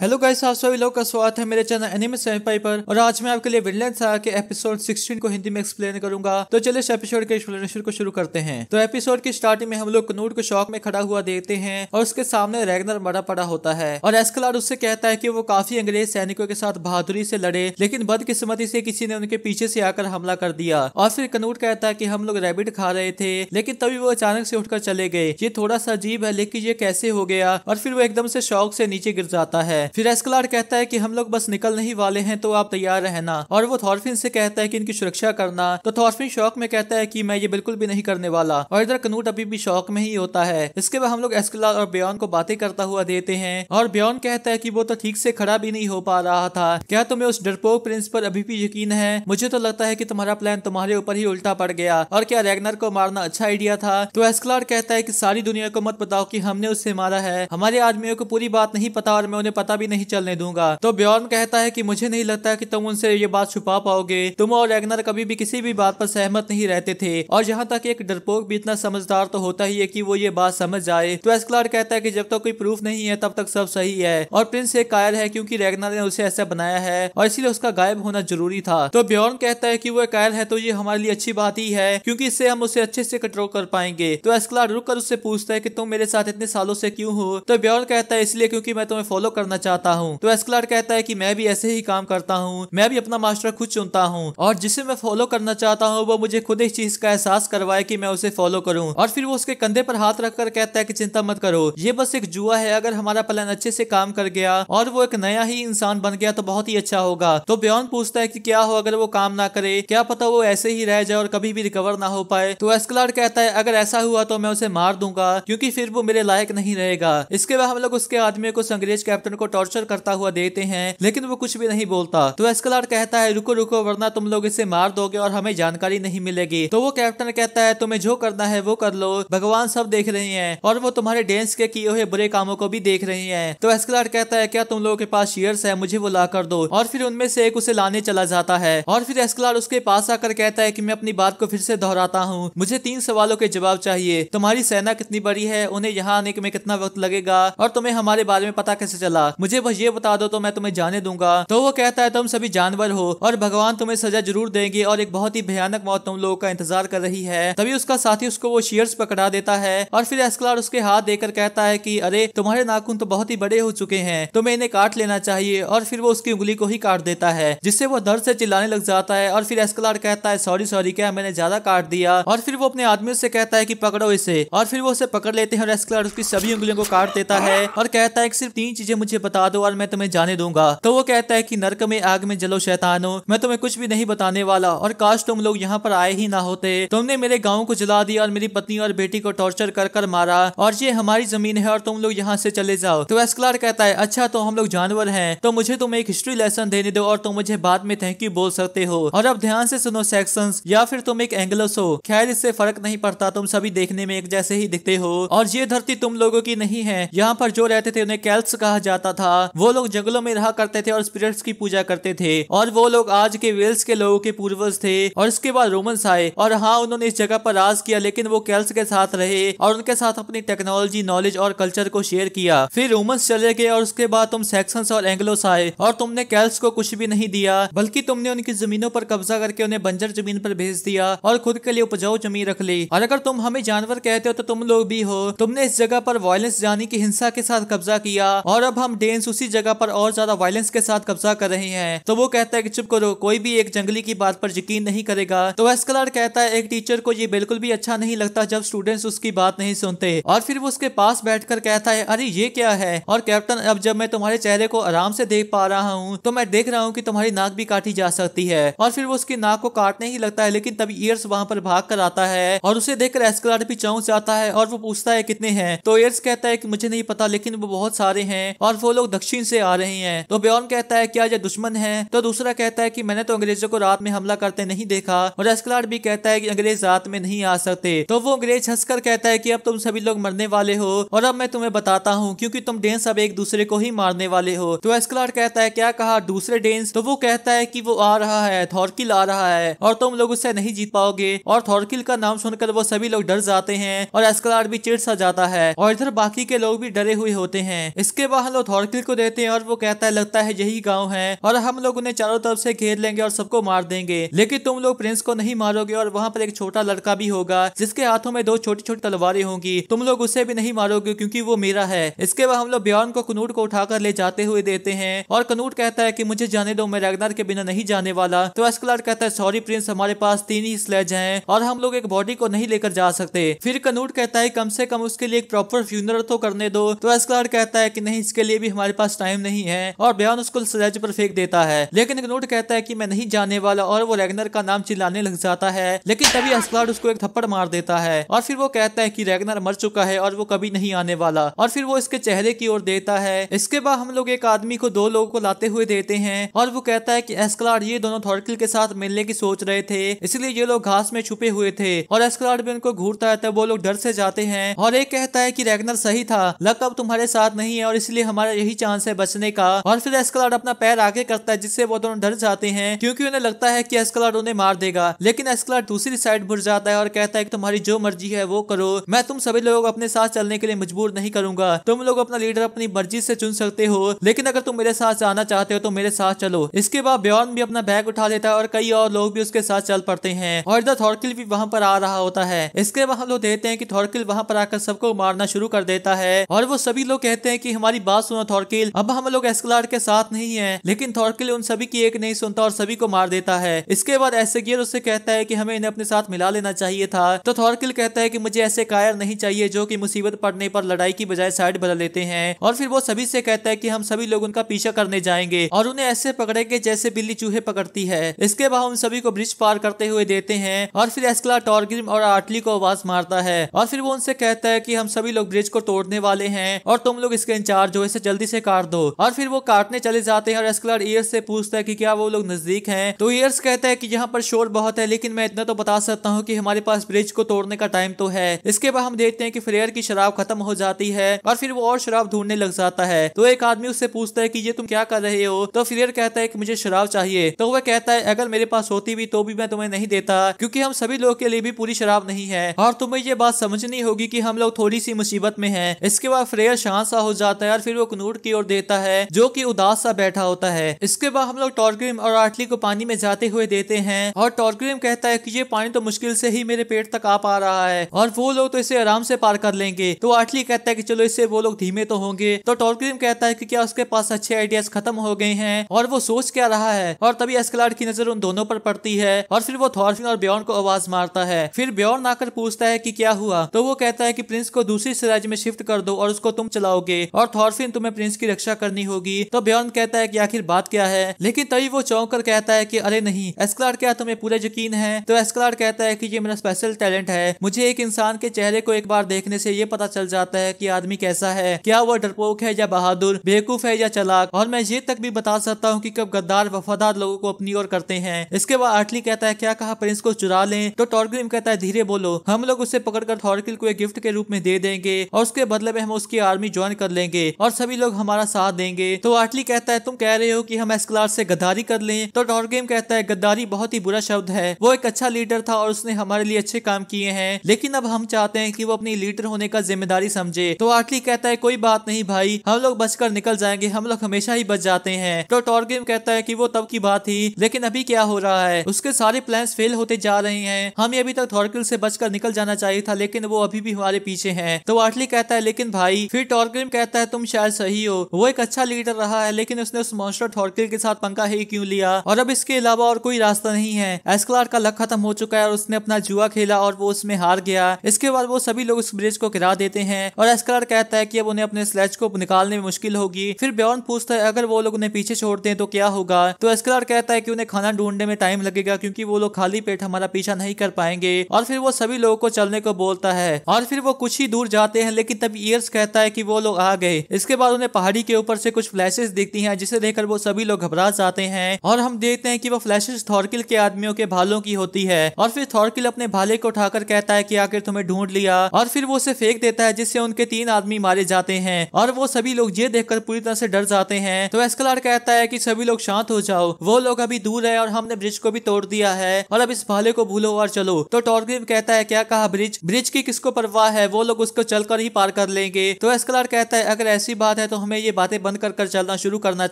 hello guys आप सभी लोग का स्वागत है मेरे चैनल एनिमे सेमीपाई पर और आज मैं आपके लिए विडलैंड सागा के एपिसोड 16 को हिंदी में एक्सप्लेन करूंगा तो चलिए इस एपिसोड के एक्सप्लेनेशन को शुरू करते हैं तो एपिसोड की स्टार्टिंग में हम लोग कनूट को शौक में खड़ा हुआ देखते हैं और उसके सामने रैगनर मरा पड़ा होता है और एस्कलार उससे कहता है की वो काफी अंग्रेज सैनिकों के साथ बहादुरी से लड़े लेकिन बदकिस्मती से किसी ने उनके पीछे से आकर हमला कर दिया और फिर कनूट कहता है की हम लोग रेबिट खा रहे थे लेकिन तभी वो अचानक से उठकर चले गए ये थोड़ा सा अजीब है लेकिन ये कैसे हो गया और फिर वो एकदम से शौक से नीचे गिर जाता है फिर एस्कलार कहता है कि हम लोग बस निकलने ही वाले हैं तो आप तैयार रहना और वो थॉर्फिन से कहता है कि इनकी सुरक्षा करना तो थॉर्फिन शौक में कहता है कि मैं ये बिल्कुल भी नहीं करने वाला और इधर कनूट अभी भी शौक में ही होता है इसके बाद हम लोग एस्कलार और बेन को बातें करता हुआ देते हैं और बेन कहता है की वो तो ठीक से खड़ा भी नहीं हो पा रहा था क्या तुम्हें उस डरपोक प्रिंस पर अभी भी यकीन है मुझे तो लगता है कि तुम्हारा प्लान तुम्हारे ऊपर ही उल्टा पड़ गया और क्या रेगनर को मारना अच्छा आइडिया था तो एस्कलार कहता है कि सारी दुनिया को मत बताओ कि हमने उससे मारा है हमारे आदमियों को पूरी बात नहीं पता और मैं उन्हें पता भी नहीं चलने दूंगा तो ब्योर्न कहता है कि मुझे नहीं लगता कि तुम उनसे ये बात छुपा पाओगे तुम और रेगनर कभी भी किसी भी बात पर सहमत नहीं रहते थे और यहाँ तक एक डरपोक भी इतना समझदार तो होता ही है कि वो ये बात समझ जाए तो एस्कलार कहता है कि जब तक तो कोई प्रूफ नहीं है तब तक सब सही है और प्रिंस एक कायल है क्यूँकी रेगनर ने उसे ऐसा बनाया है और इसीलिए उसका गायब होना जरूरी था तो ब्योर्न कहता है की वो कायल है तो ये हमारे लिए अच्छी बात ही है क्योंकि इससे हम उसे अच्छे से कंट्रोल कर पाएंगे तो एस्कलार रुक कर उससे पूछता है की तुम मेरे साथ इतने सालों से क्यूँ हो तो ब्योर्न कहता है इसलिए क्योंकि मैं तुम्हें फॉलो करना चाहता हूँ तो एस्कलर कहता है की मैं भी ऐसे ही काम करता हूँ मैं भी अपना मास्टर खुद चुनता हूँ और जिसे मैं फॉलो करना चाहता हूँ वो मुझे खुद इस चीज का एहसास करवाए की मैं उसे फॉलो करूँ और फिर वो उसके कंधे पर हाथ रखकर कहता है की चिंता मत करो ये बस एक जुआ है अगर हमारा प्लान अच्छे से काम कर गया और वो एक नया ही इंसान बन गया तो बहुत ही अच्छा होगा तो ब्योन पूछता है कि क्या हो अगर वो काम ना करे क्या पता वो ऐसे ही रह जाए और कभी भी रिकवर ना हो पाए तो एस्कलार कहता है अगर ऐसा हुआ तो मैं उसे मार दूंगा क्योंकि फिर वो मेरे लायक नहीं रहेगा इसके बाद हम लोग उसके आदमी को संग्रेज कैप्टन को टॉर्चर करता हुआ देते हैं लेकिन वो कुछ भी नहीं बोलता तो एस्कलार कहता है रुको रुको वरना तुम लोग इसे मार दोगे और हमें जानकारी नहीं मिलेगी तो वो कैप्टन कहता है तुम्हें जो करना है वो कर लो भगवान सब देख रहे हैं और वो तुम्हारे डेंस के किए हुए बुरे कामों को भी देख रहे हैं तो एस्कलार कहता है क्या तुम लोगों के पास शेयर्स है मुझे वो ला कर दो और फिर उनमें से एक उसे लाने चला जाता है और फिर एस्कलार उसके पास आकर कहता है की मैं अपनी बात को फिर से दोहराता हूँ मुझे तीन सवालों के जवाब चाहिए तुम्हारी सेना कितनी बड़ी है उन्हें यहाँ आने में कितना वक्त लगेगा और तुम्हें हमारे बारे में पता कैसे चला मुझे बस ये बता दो तो मैं तुम्हें जाने दूंगा तो वो कहता है तुम सभी जानवर हो और भगवान तुम्हें सजा जरूर देंगे और एक बहुत ही भयानक मौत तुम लोगों का इंतजार कर रही है तभी उसका साथी उसको वो शेयर्स पकड़ा देता है और फिर एस्कलार उसके हाथ देकर कहता है की अरे तुम्हारे नाखून तो बहुत ही बड़े हो चुके हैं तुम्हें इन्हें काट लेना चाहिए और फिर वो उसकी उंगली को ही काट देता है जिससे वो दर्द से चिल्लाने लग जाता है और फिर एस्कलार कहता है सॉरी सॉरी क्या मैंने ज्यादा काट दिया और फिर वो अपने आदमी से कहता है कि पकड़ो इसे और फिर वो उसे पकड़ लेते हैं और एस्कलार उसकी सभी उंगलियों को काट देता है और कहता है कि सिर्फ तीन चीजें मुझे बता बता दो और मैं तुम्हें जाने दूंगा तो वो कहता है कि नरक में आग में जलो शैतानो मैं तुम्हें कुछ भी नहीं बताने वाला और काश तुम लोग यहाँ पर आए ही ना होते तुमने मेरे गाँव को जला दिया और मेरी पत्नी और बेटी को टॉर्चर कर कर मारा और ये हमारी जमीन है और तुम लोग यहाँ से चले जाओ तो एस्कलार कहता है अच्छा तो हम लोग जानवर हैं तो मुझे तुम एक हिस्ट्री लेसन देने दो और तुम मुझे बाद में थैंक यू बोल सकते हो और अब ध्यान से सुनो सेक्शन या फिर तुम एक एंगलस हो खैर इससे फर्क नहीं पड़ता तुम सभी देखने में एक जैसे ही दिखते हो और ये धरती तुम लोगों की नहीं है यहाँ पर जो रहते थे उन्हें कैल्स कहा जाता था था वो लोग जंगलों में रहा करते थे और स्पिरिट्स की पूजा करते थे और वो लोग आज के वेल्स के लोगों के पूर्वज थे और इसके बाद रोमन्स आए और हाँ उन्होंने इस जगह पर राज किया लेकिन वो कैल्स के साथ रहे और उनके साथ अपनी टेक्नोलॉजी नॉलेज और कल्चर को शेयर किया फिर रोमन्स चले गए और उसके बाद तुम सेक्शन और एंग्लोस आए और तुमने कैल्स को कुछ भी नहीं दिया बल्कि तुमने उनकी जमीनों पर कब्जा करके उन्हें बंजर जमीन पर भेज दिया और खुद के लिए उपजाऊ जमीन रख ली और अगर तुम हमें जानवर कहते हो तो तुम लोग भी हो तुमने इस जगह पर वायलेंस जाने की हिंसा के साथ कब्जा किया और अब हम डे डेन्स उसी जगह पर और ज्यादा वायलेंस के साथ कब्जा कर रहे हैं तो वो कहता है कि चुप करो कोई भी एक जंगली की बात पर यकीन नहीं करेगा तो एस्कलार कहता है एक टीचर को ये बिल्कुल भी अच्छा नहीं लगता जब स्टूडेंट्स उसकी बात नहीं सुनते और फिर वो उसके पास बैठकर कहता है अरे ये क्या है और कैप्टन अब जब मैं तुम्हारे चेहरे को आराम से देख पा रहा हूँ तो मैं देख रहा हूँ की तुम्हारी नाक भी काटी जा सकती है और फिर वो उसकी नाक को काटने ही लगता है लेकिन तभी ईयर्स वहाँ पर भाग कर आता है और उसे देखकर एस्कलार भी चौंक जाता है और वो पूछता है कितने हैं तो ईयर्स कहता है कि मुझे नहीं पता लेकिन वो बहुत सारे हैं और वो लोग दक्षिण से आ रहे हैं तो बेन कहता है क्या ये दुश्मन है तो दूसरा कहता है की मैंने तो अंग्रेजों को रात में हमला करते नहीं देखा और एस्कलाड भी कहता है की अंग्रेज रात में नहीं आ सकते तो वो अंग्रेज हंसकर कहता है की अब तुम सभी लोग मरने वाले हो और अब मैं तुम्हें बताता हूँ क्यूँकी तुम डेंस अब एक दूसरे को ही मारने वाले हो तो एस्कलाड कहता है क्या कहा दूसरे डेंस तो वो कहता है की वो आ रहा है थॉर्किल आ रहा है और तुम लोग उससे नहीं जीत पाओगे और थॉर्किल का नाम सुनकर वो सभी लोग डर जाते हैं और एस्कलाड भी चिड़ सा जाता है और इधर बाकी के लोग भी डरे हुए होते हैं इसके बाद लोग शकील को देते हैं और वो कहता है लगता है यही गाँव है और हम लोग उन्हें चारों तरफ से घेर लेंगे और सबको मार देंगे लेकिन तुम लोग प्रिंस को नहीं मारोगे और वहाँ पर एक छोटा लड़का भी होगा जिसके हाथों में दो छोटी छोटी तलवारें होंगी तुम लोग उसे भी नहीं मारोगे क्यूँकी वो मेरा है इसके बाद हम लोग ब्योर्न को कनूट को उठाकर ले जाते हुए देते हैं और कनूट कहता है की मुझे जाने दो मैं रैगनार के बिना नहीं जाने वाला तो एस्कलर कहता है सॉरी प्रिंस हमारे पास तीन ही स्लेज है और हम लोग एक बॉडी को नहीं लेकर जा सकते फिर कनूट कहता है कम से कम उसके लिए एक प्रॉपर फ्यूनर तो करने दो तो एस्कलर कहता है कि नहीं इसके लिए भी हमारे पास टाइम नहीं है और बयान उसको सलेज पर फेंक देता है लेकिन नोट कहता है की मैं नहीं जाने वाला और वो रेगनर का नाम चिल्लाने लग जाता है लेकिन तभी असलाट उसको एक थप्पड़ मार देता है और फिर वो कहता है की रेगनर मर चुका है और वो कभी नहीं आने वाला और फिर वो इसके चेहरे की ओर देता है इसके बाद हम लोग एक आदमी को दो लोगों को लाते हुए देते हैं और वो कहता है कि एस्कलाड ये दोनों थॉर्किल के साथ मिलने की सोच रहे थे इसलिए ये लोग घास में छुपे हुए थे और एस्कलाड भी उनको घूरता है तब वो लोग डर से जाते हैं और एक कहता है कि रेगनर सही था लक अब तुम्हारे साथ नहीं है और इसलिए हमारा ही चांस है बचने का और फिर एस्कलाड अपना पैर आगे करता है जिससे वो दोनों डर जाते हैं क्योंकि उन्हें लगता है कि एस्कलाड उन्हें मार देगा लेकिन एस्कलाड दूसरी साइड भुर जाता है और कहता है कि तुम्हारी जो मर्जी है वो करो मैं तुम सभी लोगों को अपने साथ चलने के लिए मजबूर नहीं करूंगा तुम लोग अपना लीडर अपनी मर्जी से चुन सकते हो लेकिन अगर तुम मेरे साथ जाना चाहते हो तो मेरे साथ चलो इसके बाद ब्योर्न भी अपना बैग उठा लेता है और कई और लोग भी उसके साथ चल पड़ते हैं और इधर थॉर्किल भी वहाँ पर आ रहा होता है इसके बाद हम लोग देखते हैं कि थॉर्किल वहाँ पर आकर सबको मारना शुरू कर देता है और वो सभी लोग कहते हैं कि हमारी बात सुनो थॉर्किल अब हम लोग एस्कलार के साथ नहीं है लेकिन थॉर्किल उन सभी की एक नहीं सुनता और सभी को मार देता है इसके बाद एसेगियर उससे कहता है की हमें इन्हें अपने साथ मिला लेना चाहिए था तो थॉर्किल कहता है की मुझे ऐसे कायर नहीं चाहिए जो की मुसीबत पड़ने पर लड़ाई की बजाय साइड बदल लेते हैं और फिर वो सभी से कहता है की हम सभी लोग उनका पीछा करने जाएंगे और उन्हें ऐसे पकड़ेंगे जैसे बिल्ली चूहे पकड़ती है इसके बाद उन सभी को ब्रिज पार करते हुए देते हैं और फिर एस्कला टॉर्गिम और आर्टली को आवाज मारता है और फिर वो उनसे कहता है कि हम सभी लोग ब्रिज को तोड़ने वाले हैं और तुम लोग इसके इंचार्ज हो इसे जल्दी से काट दो और फिर वो काटने चले जाते हैं और एस्कलर ईयर से पूछता है कि क्या वो लोग नजदीक हैं तो ईयर्स कहता है कि यहाँ पर शोर बहुत है लेकिन मैं इतना तो बता सकता हूँ कि हमारे पास ब्रिज को तोड़ने का टाइम तो है इसके बाद हम देखते हैं कि फ्रेयर की शराब खत्म हो जाती है और फिर वो और शराब ढूंढने लग जाता है तो एक आदमी उससे पूछता है कि ये तुम क्या कर रहे हो तो फ्रेयर कहता है कि मुझे शराब चाहिए तो वह कहता है अगर मेरे पास होती भी तो भी मैं तुम्हें नहीं देता क्यूँकी हम सभी लोग के लिए भी पूरी शराब नहीं है और तुम्हें ये बात समझनी होगी की हम लोग थोड़ी सी मुसीबत में है इसके बाद फ्रेयर शांत सा हो जाता है और फिर वो कनूट बोर्ड की ओर देता है जो की उदास सा बैठा होता है इसके बाद हम लोग टॉरग्रिम और आटली को पानी में जाते हुए देते हैं और टॉरग्रिम कहता है की ये पानी तो मुश्किल से ही मेरे पेट तक आ पा रहा है और वो लोग तो इसे आराम से पार कर लेंगे तो आटली कहता है की चलो इससे वो लोग धीमे तो होंगे तो टॉरग्रिम कहता है की क्या उसके पास अच्छे आइडियाज खत्म हो गए हैं और वो सोच क्या रहा है और तभी एस्कलाड की नजर उन दोनों पर पड़ती है और फिर वो थॉर्फिन और ब्योर्न को आवाज मारता है फिर ब्योर्न आकर पूछता है कि क्या हुआ तो वो कहता है कि प्रिंस को दूसरी राज्य में शिफ्ट कर दो और उसको तुम चलाओगे और थॉर्फिन तुम्हें प्रिंस प्रिंस की रक्षा करनी होगी तो बेयन कहता है की आखिर बात क्या है लेकिन तभी वो चौंक कर कहता है की अरे नहीं एस्कलार क्या तुम्हें पूरा यकीन है तो एस्कलार कहता है की ये मेरा स्पेशल टैलेंट है मुझे एक इंसान के चेहरे को एक बार देखने से ये पता चल जाता है कि आदमी कैसा है क्या वो डरपोक है या बहादुर बेवकूफ है या चलाक और मैं ये तक भी बता सकता हूँ कि कब गद्दार वफादार लोगों को अपनी ओर करते हैं इसके बाद आर्टली कहता है क्या कहा प्रिंस को चुरा लें तो टॉर्ग्रिम कहता है धीरे बोलो हम लोग उसे पकड़कर थॉर्किल को एक गिफ्ट के रूप में दे देंगे और उसके बदले में हम उसकी आर्मी ज्वाइन कर लेंगे और सभी लोग लोग हमारा साथ देंगे तो आटली कहता है तुम कह रहे हो कि हम एस्कलार से गद्दारी कर लें तो डॉर्गेम कहता है गद्दारी बहुत ही बुरा शब्द है वो एक अच्छा लीडर था और उसने हमारे लिए अच्छे काम किए हैं लेकिन अब हम चाहते हैं कि वो अपनी लीडर होने का जिम्मेदारी समझे तो आटली कहता है कोई बात नहीं भाई हम लोग बचकर निकल जाएंगे हम लोग हमेशा ही बच जाते हैं तो टॉर्गेम कहता है की वो तब की बात थी लेकिन अभी क्या हो रहा है उसके सारे प्लान फेल होते जा रहे हैं हमें अभी तक थॉर्किल से बचकर निकल जाना चाहिए था लेकिन वो अभी भी हमारे पीछे है तो आटली कहता है लेकिन भाई फिर टॉर्गेम कहता है तुम शायद सही रही हो वो एक अच्छा लीडर रहा है लेकिन उसने उस मॉन्स्टर थॉर्किल के साथ पंखा ही क्यों लिया और अब इसके अलावा और कोई रास्ता नहीं है एस्कलार का लक खत्म हो चुका है और उसने अपना जुआ खेला और वो उसमें हार गया इसके बाद वो सभी लोग उस ब्रिज को गिरा देते हैं और एस्कलार कहता है की अब उन्हें अपने स्लेज को निकालने में मुश्किल होगी फिर ब्योर्न पूछता है अगर वो लोग उन्हें पीछे छोड़ते हैं तो क्या होगा तो एस्कलार कहता है की उन्हें खाना ढूंढने में टाइम लगेगा क्योंकि वो लोग खाली पेट हमारा पीछा नहीं कर पाएंगे और फिर वो सभी लोगों को चलने को बोलता है और फिर वो कुछ ही दूर जाते हैं लेकिन तब ईयर्स कहता है कि वो लोग आ गए इसके बाद उन्हें हमें पहाड़ी के ऊपर से कुछ फ्लैशेस दिखती हैं जिसे देखकर वो सभी लोग घबरा जाते हैं और हम देखते हैं कि वो फ्लैशेस थॉर्किल के आदमियों के भालों की होती है और फिर थॉर्किल अपने भाले को उठाकर कहता है कि आखिर तुम्हें ढूंढ लिया और फिर वो उसे फेंक देता है जिससे उनके तीन आदमी मारे जाते हैं और वो सभी लोग ये देखकर पूरी तरह से डर जाते हैं तो एस्कलार कहता है की सभी लोग शांत हो जाओ वो लोग अभी दूर है और हमने ब्रिज को भी तोड़ दिया है और अब इस भाले को भूलो और चलो तो टॉर्किल कहता है क्या कहा ब्रिज ब्रिज की किसको परवाह है वो लोग उसको चलकर ही पार कर लेंगे तो एस्कलार कहता है अगर ऐसी बात है तो हमें ये बातें बंद कर कर चलना शुरू करना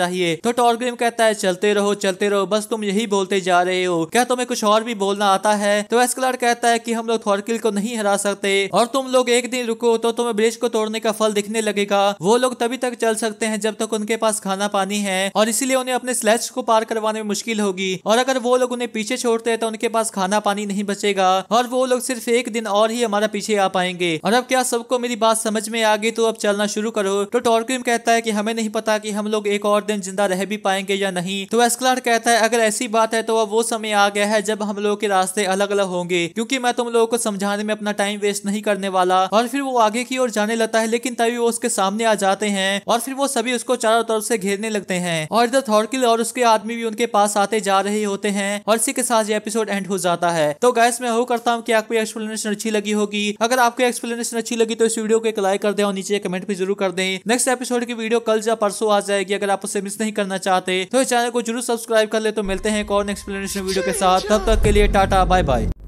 चाहिए तो टॉर्ग्रिम कहता है चलते रहो चलते रहो बस तुम यही बोलते जा रहे हो क्या तुम्हें कुछ और भी बोलना आता है तो एस्कलर कहता है की हम लोग थॉर्किल को नहीं हरा सकते और तुम लोग एक दिन रुको तो तुम्हें ब्रिज को तोड़ने का फल दिखने लगेगा वो लोग तभी तक चल सकते हैं जब तक उनके पास खाना पानी है और इसीलिए उन्हें अपने स्लैच को पार करवाने में मुश्किल होगी और अगर वो लोग उन्हें पीछे छोड़ते हैं तो उनके पास खाना पानी नहीं बचेगा और वो लोग सिर्फ एक दिन और ही हमारा पीछे आ पाएंगे और अब क्या सबको मेरी बात समझ में आ गई तो अब चलना शुरू करो तो टॉर्क्रीम कहता है कि हमें नहीं पता कि हम लोग एक और दिन जिंदा रह भी पाएंगे या नहीं तो एस्कलार कहता है अगर ऐसी बात है तो अब वो समय आ गया है जब हम लोग के रास्ते अलग अलग होंगे क्योंकि मैं तुम लोगों को समझाने में अपना टाइम वेस्ट नहीं करने वाला और फिर वो आगे की ओर जाने लगता है लेकिन तभी वो उसके सामने आ जाते हैं और फिर वो सभी उसको चारों तरफ से घेरने लगते हैं और इधर थॉर्किल और उसके आदमी भी उनके पास आते जा रहे होते हैं और इसी के साथ ये एपिसोड एंड हो जाता है तो गैस मैं हो करता हूँ की आपको एक्सप्लेनेशन अच्छी लगी होगी अगर आपको एक्सप्लेनेशन अच्छी लगी तो इस वीडियो को एक लाइक कर दे और नीचे कमेंट भी जरूर कर दे नेक्स्ट एपिसोड एपिसोड की वीडियो कल या परसों आ जाएगी अगर आप उसे मिस नहीं करना चाहते तो इस चैनल को जरूर सब्सक्राइब कर ले तो मिलते हैं एक और एक्सप्लेनेशन वीडियो के साथ तब तक के लिए टाटा बाय बाय